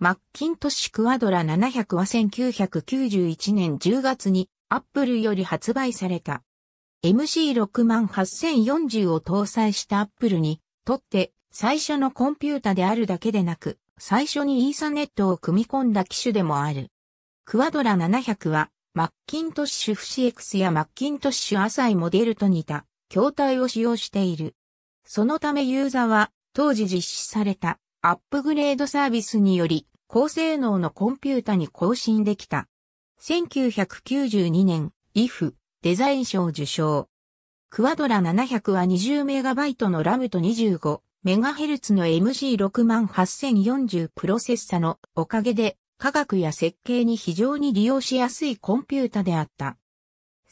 マッキントッシュクワドラ700は1991年10月にアップルより発売された。MC68040 を搭載したアップルにとって最初のコンピュータであるだけでなく、最初にイーサネットを組み込んだ機種でもある。クワドラ700はマッキントッシュ FCX やマッキントッシュアサイモデルと似た筐体を使用している。そのためユーザーは当時実施されたアップグレードサービスにより高性能のコンピュータに更新できた。1992年、IF デザイン賞受賞。クワドラ700は 20MB のラムと 25MHz の MC68040 プロセッサのおかげで科学や設計に非常に利用しやすいコンピュータであった。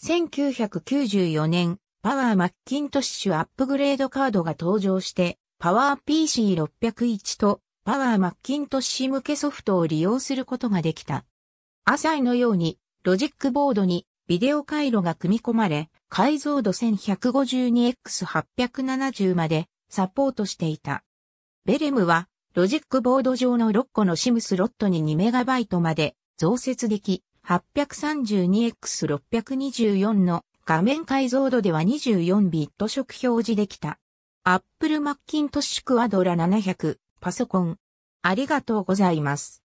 1994年、パワーマッキントッシュアップグレードカードが登場してパワー PC601 とパワーマッキントッシュ向けソフトを利用することができた。アサイのようにロジックボードにビデオ回路が組み込まれ、解像度 1152x870 までサポートしていた。ベレムはロジックボード上の6個の SIM スロットに 2MB まで増設でき、832x624 の画面解像度では24ビット色表示できた。アップルマッキントッシュクワドラ700パソコン。ありがとうございます。